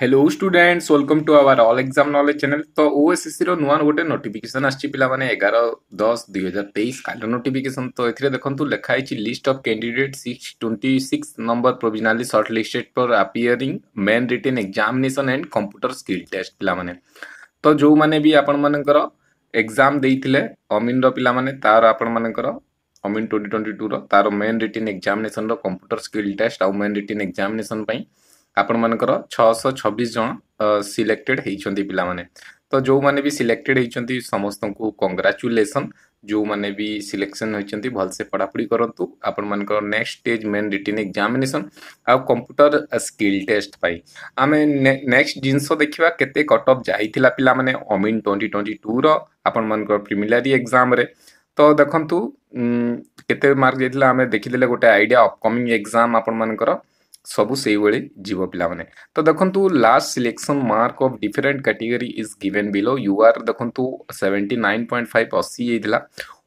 hello students welcome to our all exam knowledge channel तो OSSC रो नुआ गोटे नोटिफिकेशन आछि पिला माने 11 10 2023 काल नोटिफिकेशन तो एथिरे देखंतु लेखा आछि list of candidate 626 number provisionally listed for appearing main written examination and computer skill test पिला माने तो जो माने भी आपण मानकर एग्जाम देइथिले अमिन रो पिला माने तार आपण मानकर अमिन 2022 रो तार मेन रिटेन एग्जामिनेशन रो कंप्यूटर स्किल टेस्ट आ मेन रिटेन एग्जामिनेशन पई आपण मानकर छःश छब्बीस जन सिलेक्टेड होती पाने तो जो मैंने भी सिलेक्टेड होती समस्त को कंग्राचुलेसन जो मैंने भी सिलेक्शन होती से पढ़ापढ़ी करूँ आपण मानकर next stage main written examination आउ कंप्यूटर स्किल टेस्ट पाई आम नेक्स्ट जिनस देखा केट अफ जा पाने अमीन ट्वेंटी ट्वेंटी टूर आपण मानक प्रिमिलारी एक्जाम तो देखूँ के मार्क जाइए आम देखीदे गोटे आईडिया अपकमिंग एग्जाम आपण मानकर सब से जीव पे तो देखो last selection mark of different category is given below you are देखो सेवेन्टी नाइन पॉइंट फाइव अशी ये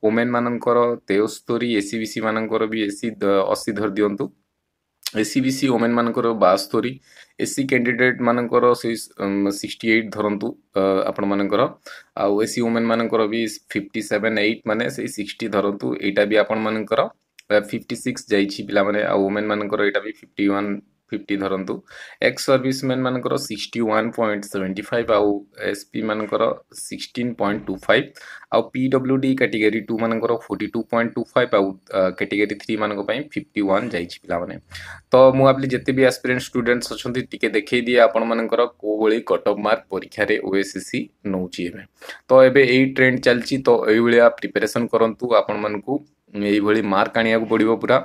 ओमेन मानकर तेस्तरी एसी बी सी मानकर भी एसी अशी धर दिं एसी बी सी ओमेन मानकर बास्तरी एसी कैंडिडेट मानकर सिक्सटी एट धरतु आपण मानकर ओमेन मानकर भी फिफ्टी सेवेन एट मानने सिक्सटी धरतु यहाँ भी ଫିଫ୍ଟି ସିକ୍ସ ଯାଇଛି ପିଲାମାନେ ଆଉ ଓମେନ୍ ମାନଙ୍କର ଏଇଟା ବି ଫିଫ୍ଟି ୱାନ୍ ଫିଫ୍ଟି ଧରନ୍ତୁ ଏକ୍ସ ସର୍ଭିସ୍ ମ୍ୟାନ୍ ମାନଙ୍କର sixty one point seventy five ଆଉ ଏସ୍ ପି ମାନଙ୍କର ସିକ୍ସଟିନ୍ ପଏଣ୍ଟ ଟୁ ଫାଇଭ୍ ଆଉ P W D category two ମାନଙ୍କର forty two point two five ଆଉ କାଟେଗୋରୀ ଥ୍ରୀ ମାନଙ୍କ ପାଇଁ ଫିଫ୍ଟି ୱାନ୍ ଯାଇଛି ପିଲାମାନେ ତ ମୁଁ ଭାବିଲି ଯେତେ ବି ଆସ୍ପିରେଣ୍ଟ ଷ୍ଟୁଡେଣ୍ଟସ୍ ଅଛନ୍ତି ଟିକେ ଦେଖେଇ ଦିଏ ଆପଣମାନଙ୍କର କେଉଁଭଳି କଟ୍ ଅଫ୍ ମାର୍କ ପରୀକ୍ଷାରେ ଓଏସିସି ନେଉଛି ଏବେ ତ ଏବେ ଏଇ ଟ୍ରେଣ୍ଡ ଚାଲିଛି ତ ଏଇଭଳିଆ ପ୍ରିପାରେସନ୍ କରନ୍ତୁ ଆପଣମାନଙ୍କୁ यही मार्क पड़ो पूरा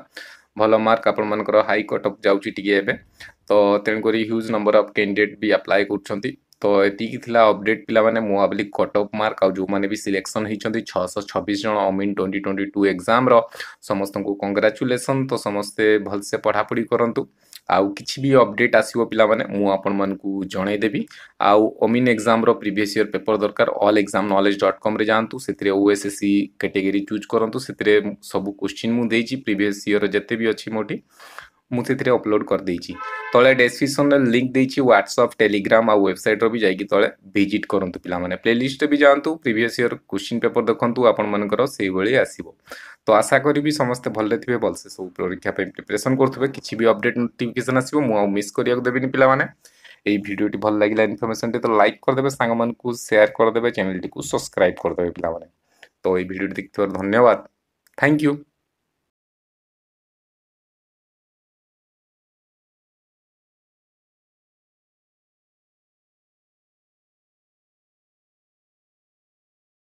भल मार्क आपण मान हाई कट अफ जाए तो तेणुक ह्यूज नंबर अफ कैंडिडेट भी आप्लाय कर तो ये अबडेट पे मुँह भाई मार्क आज जो मैंने भी सिलेक्शन होती छः छब्बीस जन अमीन ट्वेंटी ट्वेंटी टू एक्जाम समस्त को कंग्राचुलेसन तो समस्ते भलसे पढ़ापढ़ी करूँ आउ कि भी अपडेट आसो पे मुझे जनईदेवी आउ ओमिन एक्जाम प्रिवियस इयर पेपर दरकार अल एक्जाम नलेज डट कम्रे जाती ओएसएससी कैटेगरी चूज करूँ से सब क्वेश्चन मुझे प्रिवियस इयर जिते भी अच्छी मोटी मुझे अपलोड करदे तले डेस्क्रिप्सन लिंक देती ह्वाट्सअप टेलीग्राम आउ वेबसाइट रि जा तले भिजिट करूँ पे प्लेलीस्ट भी जातु प्रिवियस इयर क्वेश्चन पेपर देखूँ आपर से आसो তো ଆଶା କରିବି ସମସ୍ତେ ଭଲରେ ଥିବେ ଭଲସେ ସବୁ ପରୀକ୍ଷା ପାଇଁ করতেবে କରୁଥିବେ କିଛି ବି ଅପଡ଼େଟ୍ ନୋଟିଫିକେସନ୍ ଆସିବ ମୁଁ ଆଉ ମିସ୍ କରିବାକୁ ଦେବିନି ପିଲାମାନେ এই ভিডিওটি ভালো লাগিলে ইনফরমেশনটি তো লাইক করদেবে সাংমানকু সেয়ার দেবে চ্যানেলটি সবসক্রাইব পিলা মানে তো এই ভিডিওটি দেখতে ধন্যবাদ থ্যাংক ইউ